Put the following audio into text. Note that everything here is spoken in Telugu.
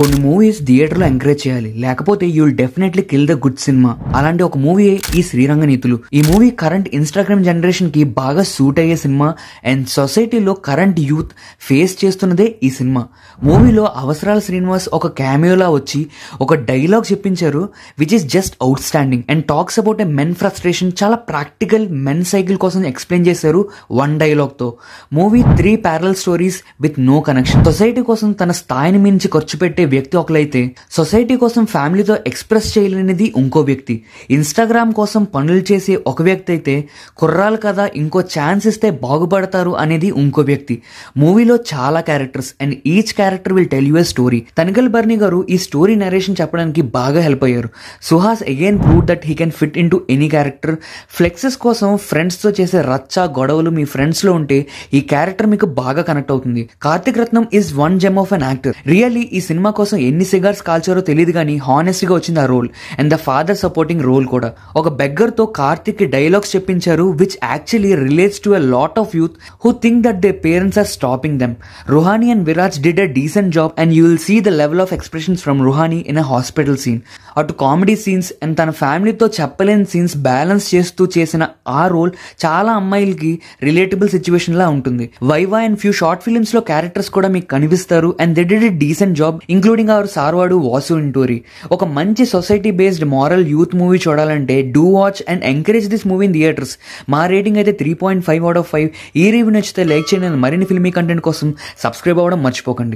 కొన్ని మూవీస్ థియేటర్లో ఎంకరేజ్ చేయాలి లేకపోతే will definitely kill the good cinema అలాంటి ఒక మూవీ ఈ శ్రీరంగ నీతులు ఈ మూవీ కరెంట్ ఇన్స్టాగ్రామ్ జనరేషన్ కి బాగా సూట్ అయ్యే సినిమా అండ్ సొసైటీలో కరెంట్ యూత్ ఫేస్ చేస్తున్నదే ఈ సినిమా మూవీలో అవసరాల శ్రీనివాస్ ఒక క్యామియోలా వచ్చి ఒక డైలాగ్ చెప్పించారు which is just outstanding and talks about a men frustration చాలా ప్రాక్టికల్ మెన్ సైకిల్ కోసం ఎక్స్ప్లెయిన్ చేశారు వన్ డైలాగ్తో movie three parallel stories with no connection society కోసం తన స్థాయిని మించి ఖర్చు పెట్టే వ్యక్తి ఒకలైతే సొసైటీ కోసం ఫ్యామిలీతో ఎక్స్ప్రెస్ చేయలేనిది ఇంకో వ్యక్తి ఇన్స్టాగ్రామ్ కోసం పనులు చేసే ఒక వ్యక్తి అయితే కుర్రాలు కదా ఇంకో ఛాన్స్ ఇస్తే బాగుపడతారు అనేది ఇంకో వ్యక్తి మూవీలో చాలా characters and each character will tell you a story Tanikella Bharani గారు ఈ స్టోరీ నరేషన్ చెప్పడానికి బాగా హెల్ప్ అయ్యారు Suhas again prove that he can fit into any character flexes కోసం ఫ్రెండ్స్తో చేసే రచ్చ గొడవలు మీ ఫ్రెండ్స్లో ఉంటే ఈ క్యారెక్టర్ మీకు బాగా కనెక్ట్ అవుతుంది Karthik Ratnam is one gem of an actor really ఈ సినిమా కోసం ఎన్ని సిగార్స్ కాల్చారో తెలియదు కానీ హానెస్ట్గా వచ్చింది ఆ role and the father supporting role కూడా ఒక బెగ్గర్తో కార్తిక్ డైలాగ్స్ చెప్పించారు which actually relates to a lot of youth who think that they parents are stopping them Ruhani and Viraj did a decent job and you will see the level of expressions from Ruhani in a hospital scene అటు కామెడీ సీన్స్ అండ్ తన ఫ్యామిలీతో చెప్పలేని సీన్స్ బ్యాలెన్స్ చేస్తూ చేసిన ఆ రోల్ చాలా అమ్మాయిలకి రిలేటబుల్ సిచ్యువేషన్ లా ఉంటుంది Viva and few short films లో క్యారెక్టర్స్ కూడా మీకు కనిపిస్తారు and they did decent job include including our సార్వాడు వాసు ఇంటూరి ఒక మంచి society based moral youth movie చూడాలంటే do watch and encourage this movie in theatres మా రేటింగ్ అయితే three point five out of five ఈ రివ్యూ నచ్చితే లైక్ చేయండి మరిన్ని ఫిల్మీ కంటెంట్ కోసం సబ్స్క్రైబ్ అవ్వడం మర్చిపోకండి